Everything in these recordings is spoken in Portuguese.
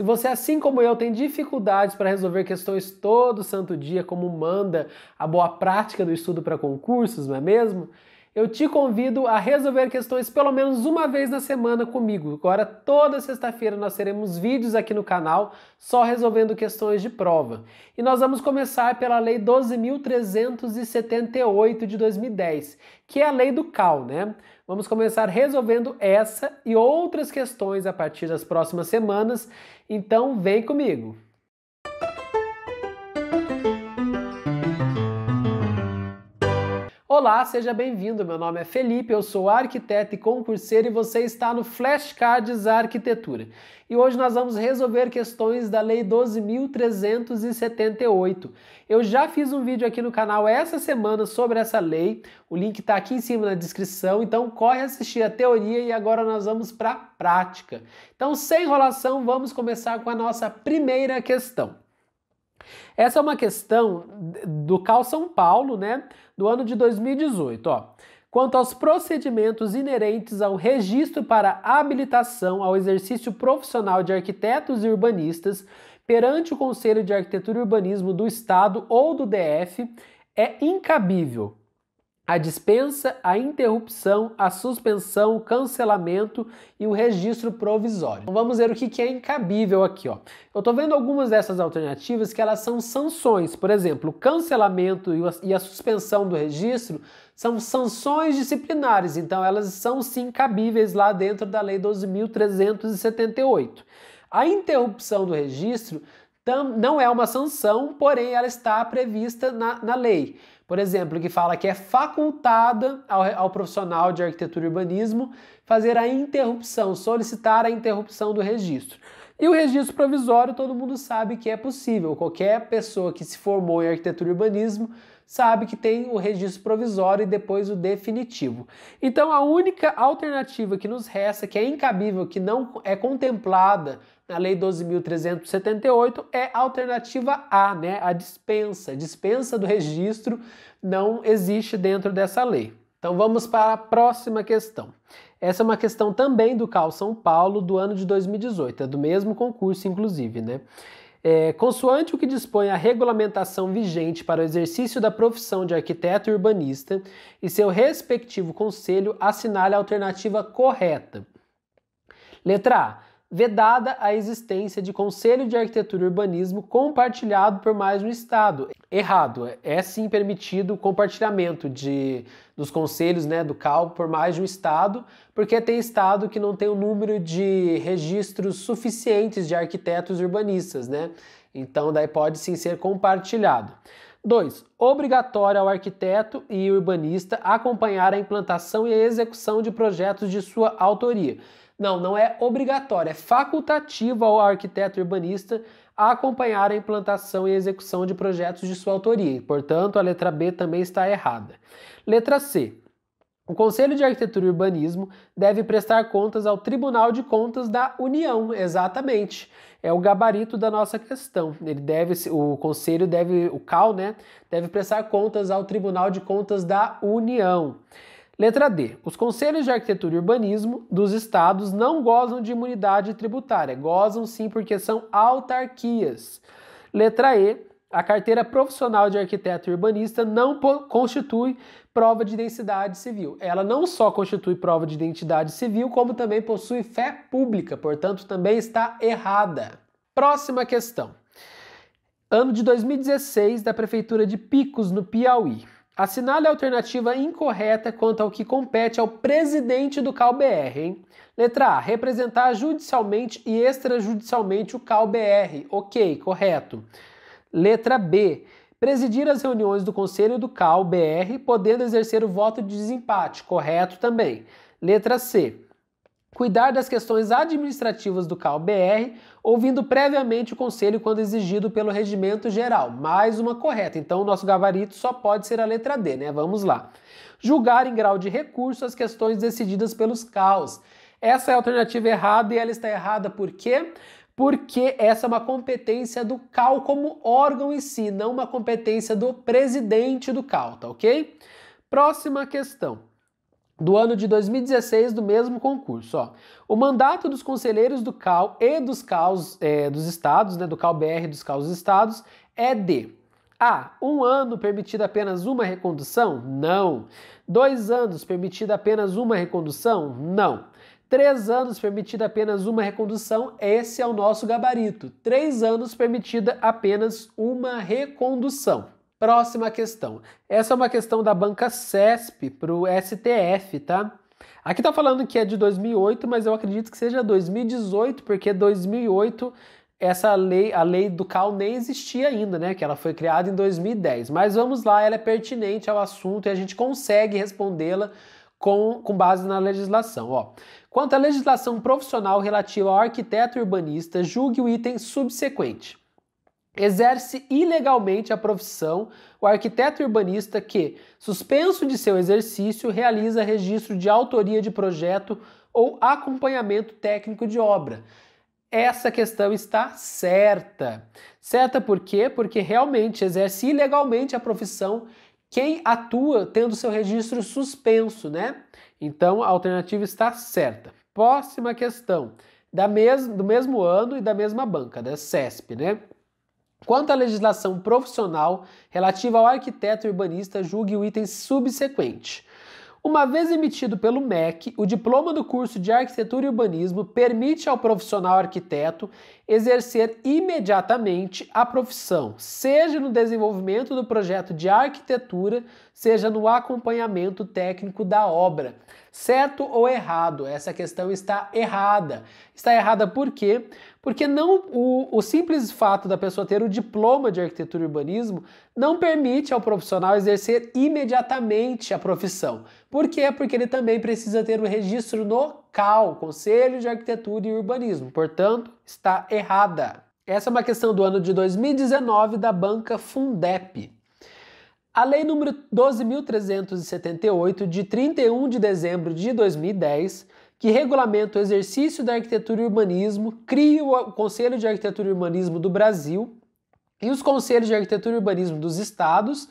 Se você, assim como eu, tem dificuldades para resolver questões todo santo dia, como manda a boa prática do estudo para concursos, não é mesmo? Eu te convido a resolver questões pelo menos uma vez na semana comigo. Agora, toda sexta-feira, nós teremos vídeos aqui no canal só resolvendo questões de prova. E nós vamos começar pela Lei 12.378 de 2010, que é a lei do CAL, né? Vamos começar resolvendo essa e outras questões a partir das próximas semanas, então vem comigo! Olá, seja bem-vindo. Meu nome é Felipe, eu sou arquiteto e concurseiro e você está no Flashcards Arquitetura. E hoje nós vamos resolver questões da Lei 12.378. Eu já fiz um vídeo aqui no canal essa semana sobre essa lei, o link está aqui em cima na descrição, então corre assistir a teoria e agora nós vamos para a prática. Então, sem enrolação, vamos começar com a nossa primeira questão. Essa é uma questão do Cal São Paulo, né, do ano de 2018, ó. Quanto aos procedimentos inerentes ao registro para habilitação ao exercício profissional de arquitetos e urbanistas perante o Conselho de Arquitetura e Urbanismo do Estado ou do DF, é incabível a dispensa, a interrupção, a suspensão, o cancelamento e o registro provisório. Então vamos ver o que é incabível aqui. Ó. Eu estou vendo algumas dessas alternativas que elas são sanções. Por exemplo, o cancelamento e a suspensão do registro são sanções disciplinares, então elas são sim cabíveis lá dentro da Lei 12.378. A interrupção do registro não é uma sanção, porém ela está prevista na, na lei por exemplo, que fala que é facultada ao, ao, profissional de arquitetura e urbanismo fazer a interrupção, solicitar a interrupção do registro. E o registro provisório, todo mundo sabe que é possível. Qualquer pessoa que se formou em arquitetura e urbanismo sabe que tem o registro provisório e depois o definitivo. Então a única alternativa que nos resta, que é incabível, que não é contemplada na Lei 12.378 é a alternativa A, né? A dispensa. Dispensa do registro não existe dentro dessa lei. Então vamos para a próxima questão. Essa é uma questão também do CAL São Paulo do ano de 2018, é do mesmo concurso, inclusive, né? É, consoante o que dispõe a regulamentação vigente para o exercício da profissão de arquiteto urbanista e seu respectivo conselho assinale a alternativa correta. Letra A vedada a existência de conselho de arquitetura e urbanismo compartilhado por mais um Estado. Errado, é sim permitido o compartilhamento de, dos conselhos né, do CAL por mais de um Estado, porque tem Estado que não tem o um número de registros suficientes de arquitetos urbanistas, né? Então, daí pode sim ser compartilhado. 2. Obrigatório ao arquiteto e urbanista acompanhar a implantação e a execução de projetos de sua autoria. Não, não é obrigatório, é facultativo ao arquiteto urbanista acompanhar a implantação e execução de projetos de sua autoria. Portanto, a letra B também está errada. Letra C. O Conselho de Arquitetura e Urbanismo deve prestar contas ao Tribunal de Contas da União, exatamente. É o gabarito da nossa questão. Ele deve, o conselho deve, o CAL, né, deve prestar contas ao Tribunal de Contas da União. Letra D. Os conselhos de arquitetura e urbanismo dos estados não gozam de imunidade tributária. Gozam sim porque são autarquias. Letra E. A carteira profissional de arquiteto e urbanista não constitui prova de identidade civil. Ela não só constitui prova de identidade civil, como também possui fé pública, portanto, também está errada. Próxima questão. Ano de 2016 da Prefeitura de Picos, no Piauí. Assinale a alternativa incorreta quanto ao que compete ao presidente do CalBR, hein? Letra A, representar judicialmente e extrajudicialmente o CalBR. Ok, correto. Letra B, presidir as reuniões do Conselho do CalBR, podendo exercer o voto de desempate. Correto também. Letra C, Cuidar das questões administrativas do CalBR, ouvindo previamente o conselho quando exigido pelo regimento geral. Mais uma correta. Então, o nosso gabarito só pode ser a letra D, né? Vamos lá. Julgar em grau de recurso as questões decididas pelos CAUs. Essa é a alternativa errada e ela está errada por quê? porque essa é uma competência do CAL como órgão em si, não uma competência do presidente do CAL, tá ok? Próxima questão do ano de 2016 do mesmo concurso. Ó. O mandato dos conselheiros do CAL e dos CAUs é, dos estados, né, do CAL-BR e dos CAUs dos estados, é de A. Um ano permitida apenas uma recondução? Não. Dois anos permitida apenas uma recondução? Não. Três anos permitida apenas uma recondução, esse é o nosso gabarito. Três anos permitida apenas uma recondução. Próxima questão. Essa é uma questão da banca CESP para o STF, tá? Aqui tá falando que é de 2008, mas eu acredito que seja 2018, porque 2008 essa lei, a lei do CAL nem existia ainda, né? Que ela foi criada em 2010. Mas vamos lá, ela é pertinente ao assunto e a gente consegue respondê-la com, com base na legislação. Ó. Quanto à legislação profissional relativa ao arquiteto urbanista, julgue o item subsequente exerce ilegalmente a profissão o arquiteto urbanista que, suspenso de seu exercício, realiza registro de autoria de projeto ou acompanhamento técnico de obra. Essa questão está certa. Certa por quê? Porque realmente exerce ilegalmente a profissão quem atua tendo seu registro suspenso, né? Então a alternativa está certa. Próxima questão, da mes do mesmo ano e da mesma banca, da CESP, né? Quanto à legislação profissional relativa ao arquiteto urbanista, julgue o item subsequente. Uma vez emitido pelo MEC, o diploma do curso de Arquitetura e Urbanismo permite ao profissional arquiteto exercer imediatamente a profissão, seja no desenvolvimento do projeto de arquitetura, seja no acompanhamento técnico da obra. Certo ou errado? Essa questão está errada. Está errada por quê? Porque não o, o simples fato da pessoa ter o diploma de arquitetura e urbanismo não permite ao profissional exercer imediatamente a profissão. Por quê? Porque ele também precisa ter o registro no CAL, Conselho de Arquitetura e Urbanismo. Portanto, está errada. Essa é uma questão do ano de 2019 da banca Fundep. A lei número 12378 de 31 de dezembro de 2010, que regulamenta o exercício da arquitetura e urbanismo, cria o Conselho de Arquitetura e Urbanismo do Brasil e os Conselhos de Arquitetura e Urbanismo dos estados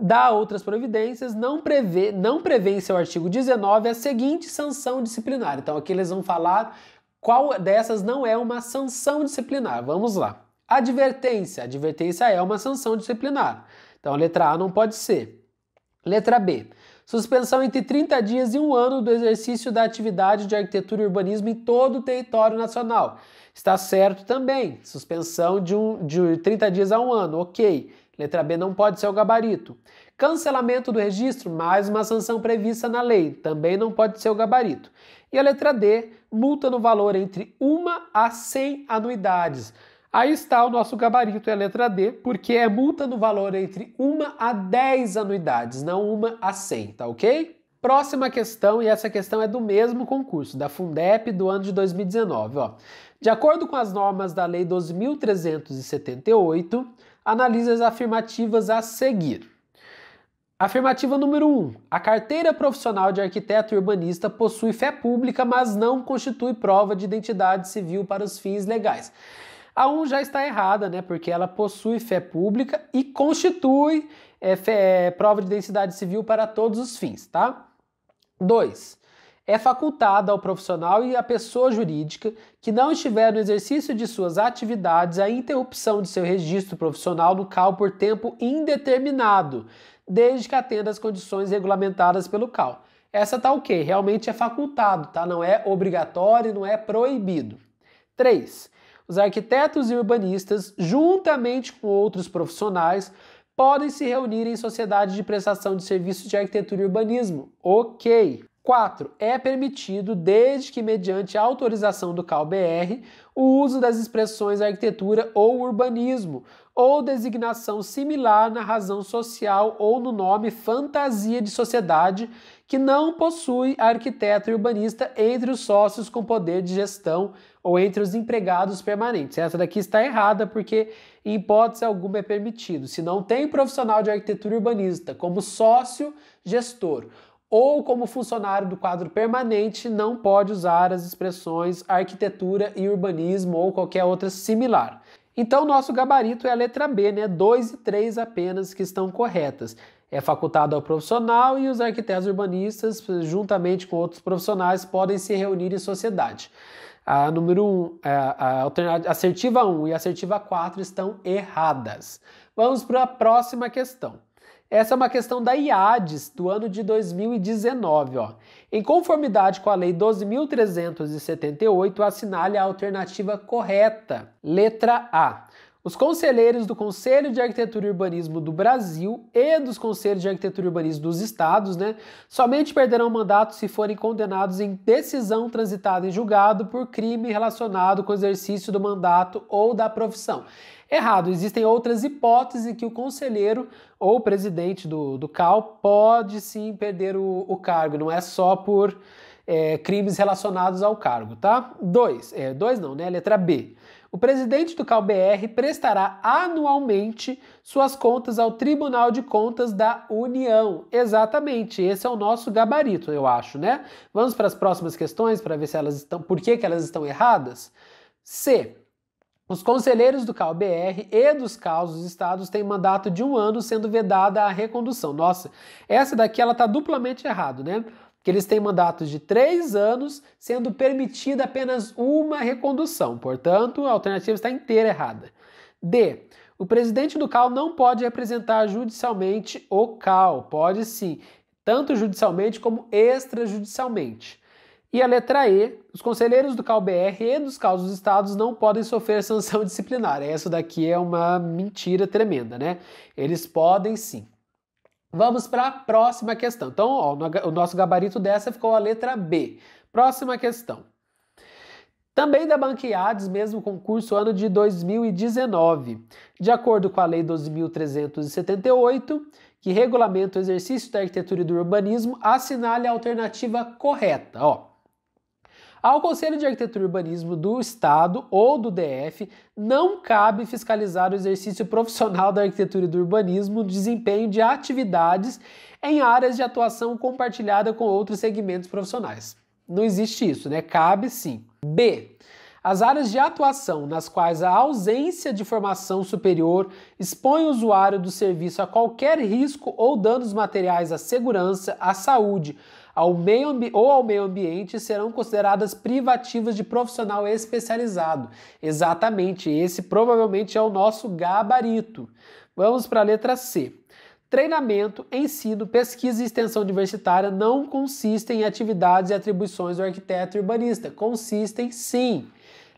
dá outras providências não prevê, não prevê em seu artigo 19 a seguinte sanção disciplinar. Então aqui eles vão falar qual dessas não é uma sanção disciplinar. Vamos lá. Advertência. Advertência é uma sanção disciplinar. Então a letra A não pode ser. Letra B. Suspensão entre 30 dias e um ano do exercício da atividade de arquitetura e urbanismo em todo o território nacional. Está certo também. Suspensão de, um, de 30 dias a um ano, ok. Letra B não pode ser o gabarito. Cancelamento do registro, mais uma sanção prevista na lei, também não pode ser o gabarito. E a letra D, multa no valor entre 1 a 100 anuidades. Aí está o nosso gabarito, é a letra D, porque é multa no valor entre 1 a 10 anuidades, não 1 a 100, tá ok? Próxima questão, e essa questão é do mesmo concurso, da Fundep do ano de 2019. Ó. De acordo com as normas da Lei 12.378, analise as afirmativas a seguir. Afirmativa número 1. Um, a carteira profissional de arquiteto urbanista possui fé pública, mas não constitui prova de identidade civil para os fins legais. A 1 um já está errada, né? Porque ela possui fé pública e constitui é, fé, eh, prova de identidade civil para todos os fins, tá? 2 é facultada ao profissional e à pessoa jurídica que não estiver no exercício de suas atividades a interrupção de seu registro profissional no CAL por tempo indeterminado, desde que atenda às condições regulamentadas pelo CAL. Essa tá ok, realmente é facultado, tá? Não é obrigatório, não é proibido. 3. Os arquitetos e urbanistas, juntamente com outros profissionais, podem se reunir em sociedade de prestação de serviços de arquitetura e urbanismo. Ok. 4. É permitido, desde que mediante autorização do CalBR, o uso das expressões arquitetura ou urbanismo, ou designação similar na razão social ou no nome fantasia de sociedade, que não possui arquiteto e urbanista entre os sócios com poder de gestão ou entre os empregados permanentes. Essa daqui está errada porque, em hipótese alguma, é permitido. Se não tem profissional de arquitetura urbanista como sócio gestor ou como funcionário do quadro permanente, não pode usar as expressões arquitetura e urbanismo ou qualquer outra similar. Então, nosso gabarito é a letra B, né? 2 e 3 apenas que estão corretas. É facultado ao profissional e os arquitetos urbanistas, juntamente com outros profissionais, podem se reunir em sociedade. A número 1, um, é, a, a assertiva 1 e a assertiva 4 estão erradas. Vamos para a próxima questão. Essa é uma questão da IADES do ano de 2019. Ó. Em conformidade com a Lei 12.378, assinale a alternativa correta. Letra A. Os conselheiros do Conselho de Arquitetura e Urbanismo do Brasil e dos Conselhos de Arquitetura e Urbanismo dos estados, né, somente perderão mandato se forem condenados em decisão transitada em julgado por crime relacionado com o exercício do mandato ou da profissão. Errado, existem outras hipóteses em que o conselheiro ou o presidente do, do CAL pode sim perder o, o cargo, não é só por é, crimes relacionados ao cargo, tá? Dois, é, dois não, né? Letra B o presidente do CalBR prestará anualmente suas contas ao Tribunal de Contas da União. Exatamente, esse é o nosso gabarito, eu acho, né? Vamos para as próximas questões para ver se elas estão, por que, que elas estão erradas? C. Os conselheiros do CalBR e dos CAUS dos estados têm mandato de um ano sendo vedada a recondução. Nossa, essa daqui ela tá duplamente errado, né? que eles têm mandatos de três anos, sendo permitida apenas uma recondução. Portanto, a alternativa está inteira errada. D. O presidente do CAL não pode representar judicialmente o CAL. Pode sim, tanto judicialmente como extrajudicialmente. E a letra E, os conselheiros do CalBR e dos CAUS dos estados não podem sofrer sanção disciplinar. Essa daqui é uma mentira tremenda, né? Eles podem sim. Vamos para a próxima questão. Então, ó, o nosso gabarito dessa ficou a letra B. Próxima questão. Também da Banqueades, mesmo concurso ano de 2019. De acordo com a Lei 12.378, que regulamenta o exercício da arquitetura e do urbanismo, assinale a alternativa correta. Ó, ao Conselho de Arquitetura e Urbanismo do Estado ou do DF não cabe fiscalizar o exercício profissional da arquitetura e do urbanismo, desempenho de atividades em áreas de atuação compartilhada com outros segmentos profissionais. Não existe isso, né? Cabe sim. B. As áreas de atuação nas quais a ausência de formação superior expõe o usuário do serviço a qualquer risco ou danos materiais à segurança, à saúde, ao meio, ou ao meio ambiente serão consideradas privativas de profissional especializado. Exatamente, esse provavelmente é o nosso gabarito. Vamos para a letra C. Treinamento, ensino, pesquisa e extensão universitária não consistem em atividades e atribuições do arquiteto urbanista. Consistem sim.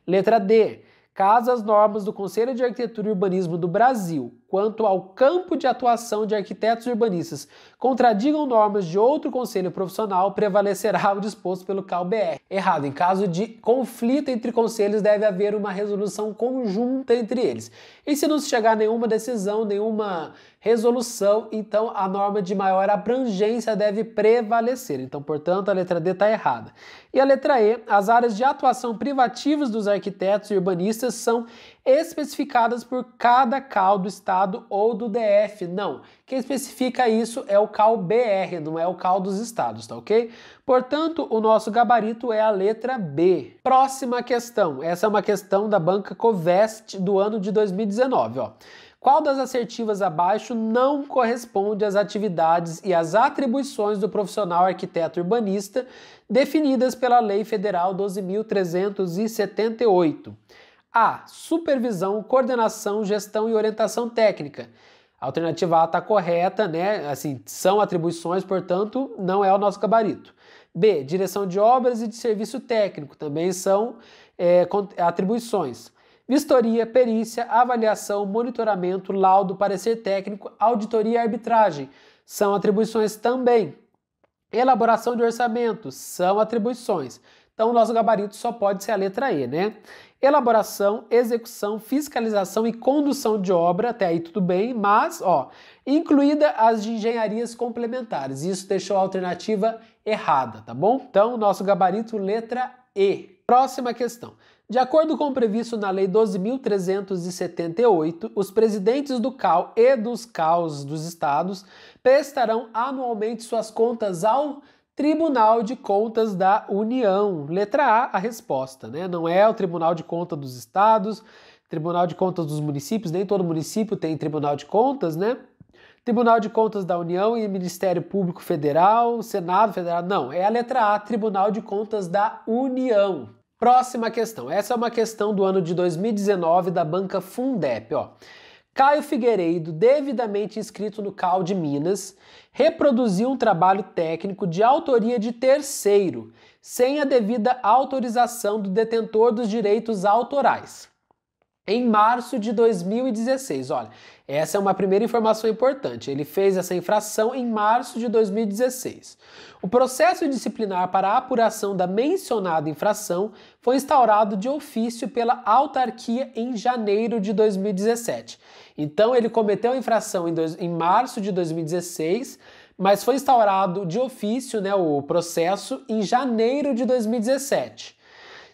Letra D. Caso as normas do Conselho de Arquitetura e Urbanismo do Brasil quanto ao campo de atuação de arquitetos urbanistas contradigam normas de outro conselho profissional, prevalecerá o disposto pelo CalBR. Errado. Em caso de conflito entre conselhos, deve haver uma resolução conjunta entre eles. E se não se chegar a nenhuma decisão, nenhuma resolução, então a norma de maior abrangência deve prevalecer. Então, portanto, a letra D está errada. E a letra E, as áreas de atuação privativas dos arquitetos e urbanistas são especificadas por cada CAL do estado ou do DF. Não, quem especifica isso é o CAL BR, não é o CAL dos estados, tá ok? Portanto, o nosso gabarito é a letra B. Próxima questão, essa é uma questão da banca Covest do ano de 2019, ó. Qual das assertivas abaixo não corresponde às atividades e às atribuições do profissional arquiteto urbanista definidas pela Lei Federal 12.378? A. Supervisão, coordenação, gestão e orientação técnica. A alternativa A está correta, né? Assim, são atribuições, portanto, não é o nosso gabarito. B. Direção de obras e de serviço técnico, também são é, atribuições. Vistoria, perícia, avaliação, monitoramento, laudo, parecer técnico, auditoria e arbitragem são atribuições também. Elaboração de orçamento são atribuições. Então, o nosso gabarito só pode ser a letra E, né? Elaboração, execução, fiscalização e condução de obra, até aí tudo bem, mas, ó, incluída as de engenharias complementares. Isso deixou a alternativa errada, tá bom? Então, nosso gabarito, letra E. Próxima questão. De acordo com o previsto na Lei 12.378, os presidentes do CAL e dos CAUs dos estados prestarão anualmente suas contas ao Tribunal de Contas da União. Letra A, a resposta, né? Não é o Tribunal de Contas dos Estados, Tribunal de Contas dos Municípios, nem todo município tem Tribunal de Contas, né? Tribunal de Contas da União e Ministério Público Federal, Senado Federal. Não, é a letra A, Tribunal de Contas da União. Próxima questão. Essa é uma questão do ano de 2019 da banca Fundep, ó. Caio Figueiredo, devidamente inscrito no CAL de Minas, reproduziu um trabalho técnico de autoria de terceiro, sem a devida autorização do detentor dos direitos autorais. Em março de 2016, olha, essa é uma primeira informação importante. Ele fez essa infração em março de 2016. O processo disciplinar para a apuração da mencionada infração foi instaurado de ofício pela autarquia em janeiro de 2017. Então, ele cometeu a infração em, dois, em março de 2016, mas foi instaurado de ofício né, o processo em janeiro de 2017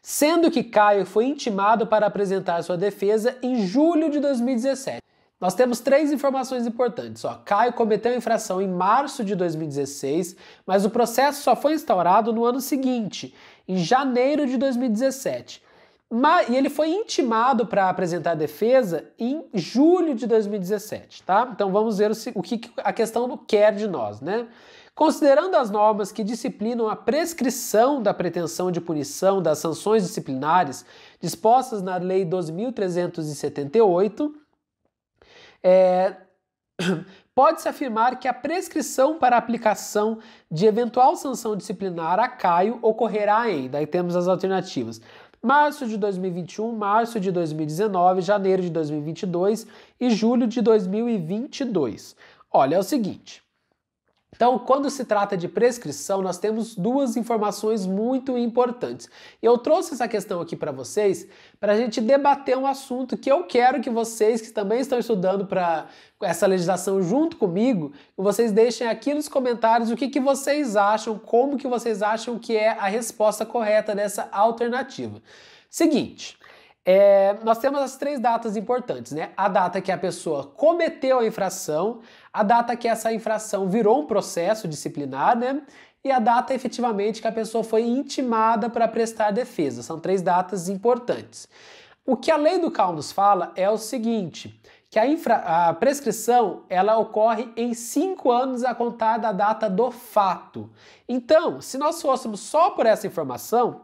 sendo que Caio foi intimado para apresentar sua defesa em julho de 2017. Nós temos três informações importantes. Ó. Caio cometeu infração em março de 2016, mas o processo só foi instaurado no ano seguinte, em janeiro de 2017. e ele foi intimado para apresentar a defesa em julho de 2017, tá? Então vamos ver o, o que a questão quer de nós, né? Considerando as normas que disciplinam a prescrição da pretensão de punição das sanções disciplinares dispostas na Lei 12.378, é, Pode-se afirmar que a prescrição para aplicação de eventual sanção disciplinar a Caio ocorrerá ainda. Aí temos as alternativas. Março de 2021, março de 2019, janeiro de 2022 e julho de 2022. Olha, é o seguinte: então, quando se trata de prescrição, nós temos duas informações muito importantes. Eu trouxe essa questão aqui para vocês para a gente debater um assunto que eu quero que vocês que também estão estudando para essa legislação junto comigo, vocês deixem aqui nos comentários o que, que vocês acham, como que vocês acham que é a resposta correta dessa alternativa. Seguinte, é, nós temos as três datas importantes, né? A data que a pessoa cometeu a infração, a data que essa infração virou um processo disciplinar, né? E a data efetivamente que a pessoa foi intimada para prestar defesa. São três datas importantes. O que a lei do CAL nos fala é o seguinte: que a, infra, a prescrição ela ocorre em cinco anos a contar da data do fato. Então, se nós fôssemos só por essa informação,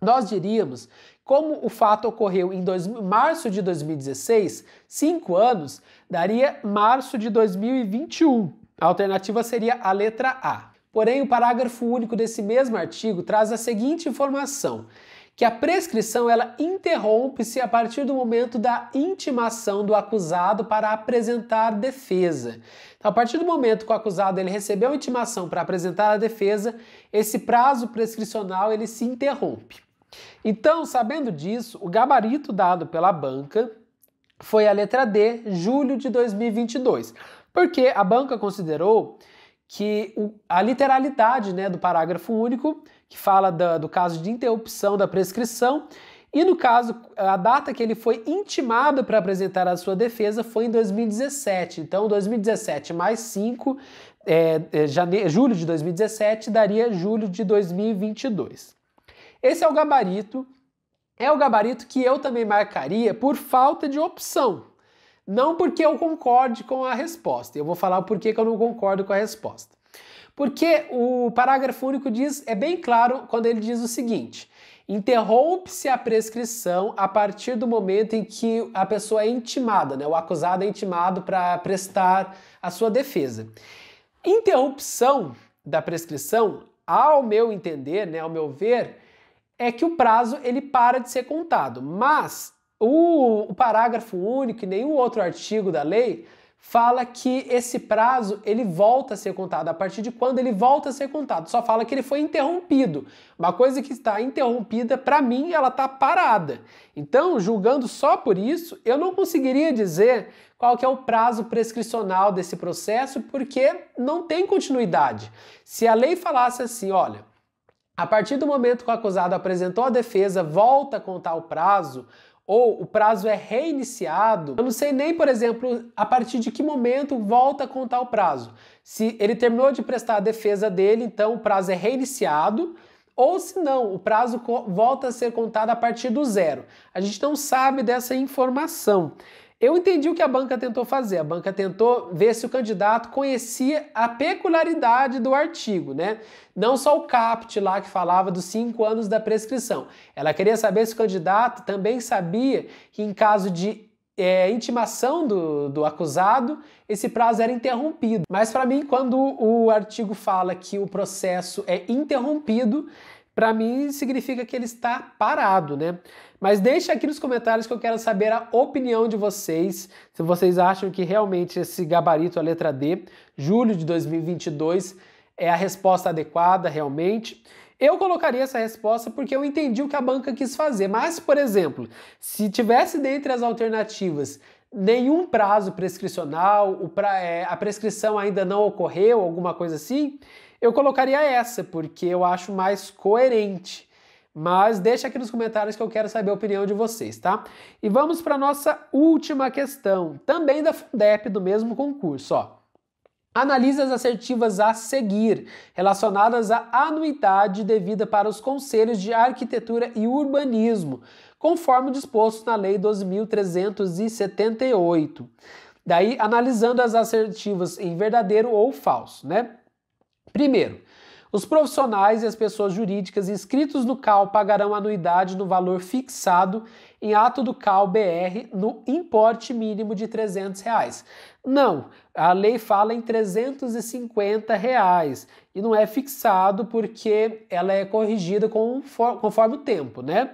nós diríamos como o fato ocorreu em dois, março de 2016, cinco anos, daria março de 2021. A alternativa seria a letra A. Porém, o parágrafo único desse mesmo artigo traz a seguinte informação: que a prescrição ela interrompe-se a partir do momento da intimação do acusado para apresentar defesa. Então, a partir do momento que o acusado ele recebeu a intimação para apresentar a defesa, esse prazo prescricional ele se interrompe. Então, sabendo disso, o gabarito dado pela banca foi a letra D, julho de 2022, porque a banca considerou que a literalidade né, do parágrafo único, que fala da, do caso de interrupção da prescrição, e no caso, a data que ele foi intimado para apresentar a sua defesa foi em 2017. Então, 2017 mais 5, é, é, jane... julho de 2017, daria julho de 2022. Esse é o gabarito, é o gabarito que eu também marcaria por falta de opção. Não porque eu concorde com a resposta. Eu vou falar o porquê que eu não concordo com a resposta. Porque o parágrafo único diz, é bem claro quando ele diz o seguinte: interrompe-se a prescrição a partir do momento em que a pessoa é intimada, né? O acusado é intimado para prestar a sua defesa. Interrupção da prescrição, ao meu entender, né, ao meu ver, é que o prazo ele para de ser contado. Mas o, o parágrafo único e nenhum outro artigo da lei fala que esse prazo ele volta a ser contado. A partir de quando ele volta a ser contado? Só fala que ele foi interrompido. Uma coisa que está interrompida, para mim, ela está parada. Então, julgando só por isso, eu não conseguiria dizer qual que é o prazo prescricional desse processo, porque não tem continuidade. Se a lei falasse assim, olha, a partir do momento que o acusado apresentou a defesa, volta a contar o prazo, ou o prazo é reiniciado, eu não sei nem, por exemplo, a partir de que momento volta a contar o prazo. Se ele terminou de prestar a defesa dele, então o prazo é reiniciado, ou se não, o prazo volta a ser contado a partir do zero. A gente não sabe dessa informação. Eu entendi o que a banca tentou fazer. A banca tentou ver se o candidato conhecia a peculiaridade do artigo, né? Não só o CAPT lá que falava dos cinco anos da prescrição. Ela queria saber se o candidato também sabia que, em caso de é, intimação do, do acusado, esse prazo era interrompido. Mas, para mim, quando o artigo fala que o processo é interrompido, para mim significa que ele está parado, né? Mas deixa aqui nos comentários que eu quero saber a opinião de vocês, se vocês acham que realmente esse gabarito, a letra D, julho de 2022, é a resposta adequada realmente. Eu colocaria essa resposta porque eu entendi o que a banca quis fazer. Mas, por exemplo, se tivesse dentre as alternativas nenhum prazo prescricional, é, a prescrição ainda não ocorreu, alguma coisa assim, eu colocaria essa, porque eu acho mais coerente. Mas deixa aqui nos comentários que eu quero saber a opinião de vocês, tá? E vamos para nossa última questão, também da Fundep, do mesmo concurso, ó. Analise as assertivas a seguir, relacionadas à anuidade devida para os conselhos de arquitetura e urbanismo, conforme disposto na Lei 12.378. Daí, analisando as assertivas em verdadeiro ou falso, né? Primeiro, os profissionais e as pessoas jurídicas inscritos no CAL pagarão anuidade no valor fixado em ato do CAL BR no importe mínimo de 300 reais. Não, a lei fala em 350 reais e não é fixado porque ela é corrigida conforme o tempo, né?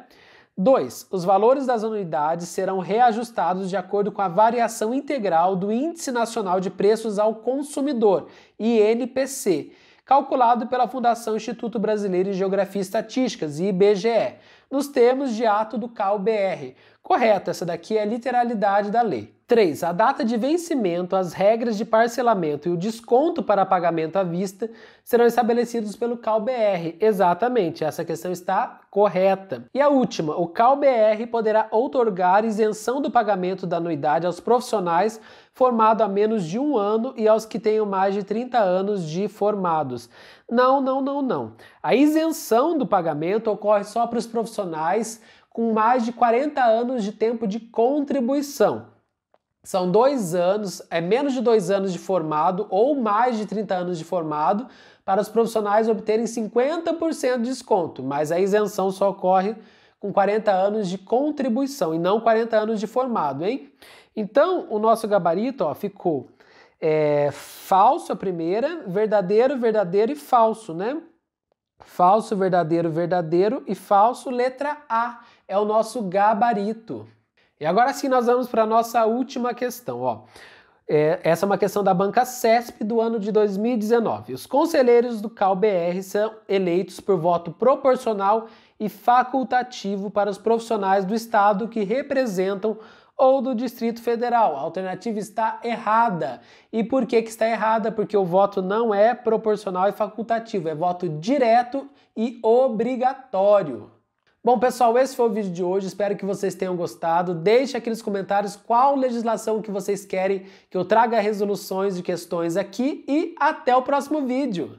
2. Os valores das anuidades serão reajustados de acordo com a variação integral do Índice Nacional de Preços ao Consumidor, INPC calculado pela Fundação Instituto Brasileiro de Geografia e Estatísticas, IBGE, nos termos de ato do CAU-BR. Correto, essa daqui é a literalidade da lei. 3. A data de vencimento, as regras de parcelamento e o desconto para pagamento à vista serão estabelecidos pelo CalBR. Exatamente, essa questão está correta. E a última, o CalBR poderá outorgar isenção do pagamento da anuidade aos profissionais formados há menos de um ano e aos que tenham mais de 30 anos de formados. Não, não, não, não. A isenção do pagamento ocorre só para os profissionais com mais de 40 anos de tempo de contribuição. São dois anos, é menos de dois anos de formado ou mais de 30 anos de formado para os profissionais obterem 50% de desconto, mas a isenção só ocorre com 40 anos de contribuição e não 40 anos de formado, hein? Então, o nosso gabarito ó, ficou é, falso a primeira, verdadeiro, verdadeiro e falso, né? Falso, verdadeiro, verdadeiro e falso, letra A. É o nosso gabarito. E agora sim nós vamos para a nossa última questão, ó. É, essa é uma questão da banca CESP do ano de 2019. Os conselheiros do CalBR são eleitos por voto proporcional e facultativo para os profissionais do Estado que representam ou do Distrito Federal. A alternativa está errada. E por que, que está errada? Porque o voto não é proporcional e facultativo, é voto direto e obrigatório. Bom, pessoal, esse foi o vídeo de hoje. Espero que vocês tenham gostado. Deixe aqui nos comentários qual legislação que vocês querem que eu traga resoluções de questões aqui e até o próximo vídeo.